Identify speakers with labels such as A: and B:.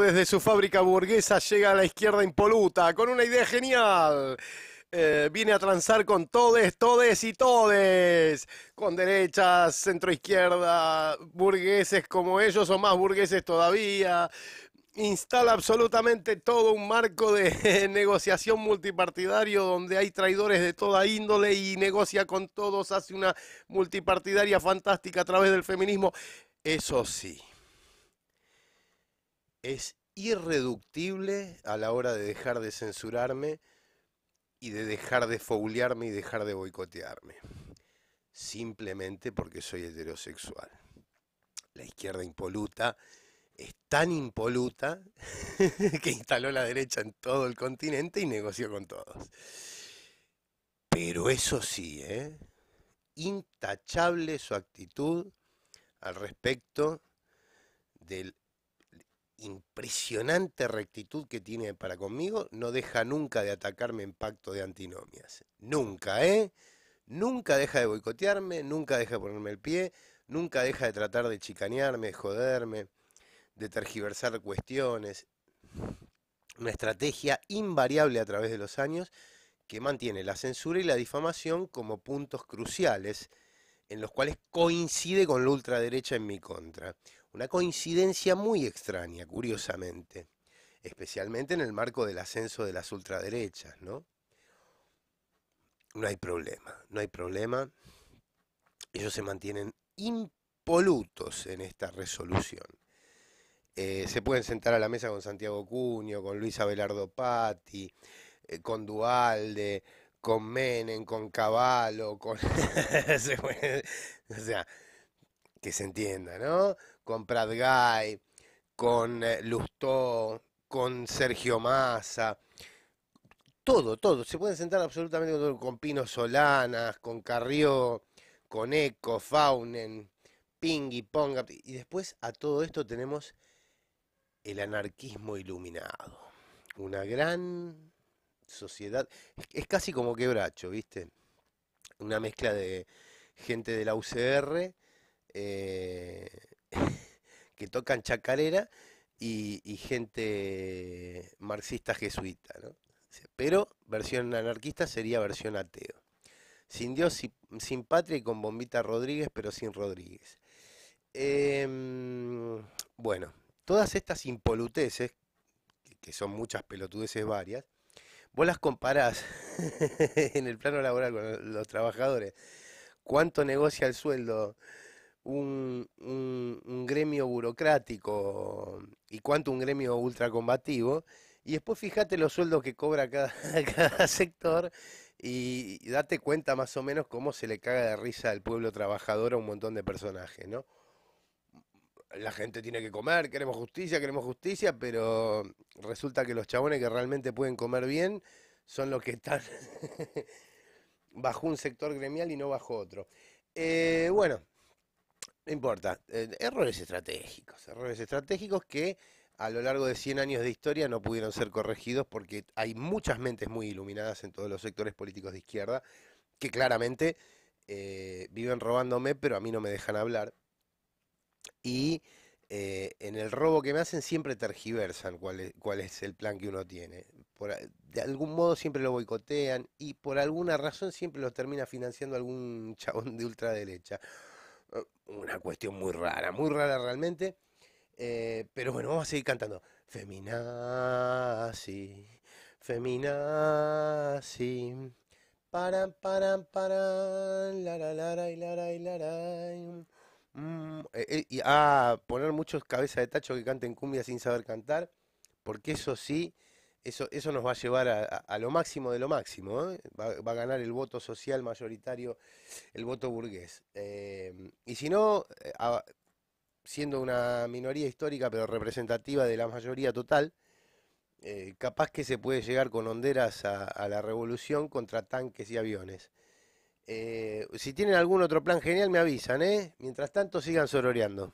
A: desde su fábrica burguesa llega a la izquierda impoluta con una idea genial. Eh, viene a transar con todes, todes y todes, con derechas, centro izquierda, burgueses como ellos o más burgueses todavía. Instala absolutamente todo un marco de negociación multipartidario donde hay traidores de toda índole y negocia con todos, hace una multipartidaria fantástica a través del feminismo. Eso sí es irreductible a la hora de dejar de censurarme y de dejar de foulearme y dejar de boicotearme. Simplemente porque soy heterosexual. La izquierda impoluta es tan impoluta que instaló la derecha en todo el continente y negoció con todos. Pero eso sí, ¿eh? intachable su actitud al respecto del impresionante rectitud que tiene para conmigo, no deja nunca de atacarme en pacto de antinomias. Nunca, ¿eh? Nunca deja de boicotearme, nunca deja de ponerme el pie, nunca deja de tratar de chicanearme, de joderme, de tergiversar cuestiones. Una estrategia invariable a través de los años que mantiene la censura y la difamación como puntos cruciales en los cuales coincide con la ultraderecha en mi contra. Una coincidencia muy extraña, curiosamente, especialmente en el marco del ascenso de las ultraderechas, ¿no? No hay problema, no hay problema. Ellos se mantienen impolutos en esta resolución. Eh, se pueden sentar a la mesa con Santiago Cuño, con Luis Abelardo Patti, eh, con Dualde, con Menem, con Caballo, con... o sea, que se entienda, ¿no? Con Pradgay, con eh, Lustó, con Sergio Massa, todo, todo. Se pueden sentar absolutamente con, Pino Solanas, con Carrió, con Eco, Faunen, Pingui, Ponga. Y después a todo esto tenemos el anarquismo iluminado. Una gran sociedad. es casi como quebracho, ¿viste? Una mezcla de gente de la UCR eh, que tocan chacarera y, gente marxista jesuita, Pero versión anarquista sería versión ateo. Sin Dios, sin, patria y con Bombita Rodríguez, pero sin Rodríguez. Em, bueno, todas estas impoluteces, que son muchas pelotudeces varias, vos las comparás en el plano laboral con los trabajadores. ¿Cuánto negocia el sueldo un, gremio burocrático y cuánto un gremio ultracombativo. Y después fíjate los sueldos que cobra cada, sector y, date cuenta más o menos cómo se le caga de risa al pueblo trabajador a un montón de personajes, ¿no? La gente tiene que comer, queremos justicia, queremos justicia, pero resulta que los chabones que realmente pueden comer bien son los que están bajo un sector gremial y no bajo otro. Eh, bueno, no importa, eh, errores estratégicos, errores estratégicos que a lo largo de 100 años de historia no pudieron ser corregidos porque hay muchas mentes muy iluminadas en todos los sectores políticos de izquierda que claramente eh, viven robándome, pero a mí no me dejan hablar. Y eh, en el robo que me hacen siempre tergiversan cuál es, cuál es el plan que uno tiene. de algún modo siempre lo boicotean y por alguna razón siempre lo termina financiando algún chabón de ultraderecha una cuestión muy rara, muy rara realmente. Eh, pero bueno, vamos a seguir cantando. Feminazi, feminazi. Paran, paran, paran, y Lara y la mm, mm. Eh, eh, y, ah, poner muchos cabezas de tacho que canten cumbia sin saber cantar, porque eso sí eso, nos va a llevar a, lo máximo de lo máximo. ¿eh? Va, a ganar el voto social mayoritario, el voto burgués. Em, y si no, eh, siendo una minoría histórica pero representativa de la mayoría total, eh, capaz que se puede llegar con honderas a, la revolución contra tanques y aviones. si tienen algún otro plan genial, me avisan. ¿eh? Mientras tanto, sigan sororeando.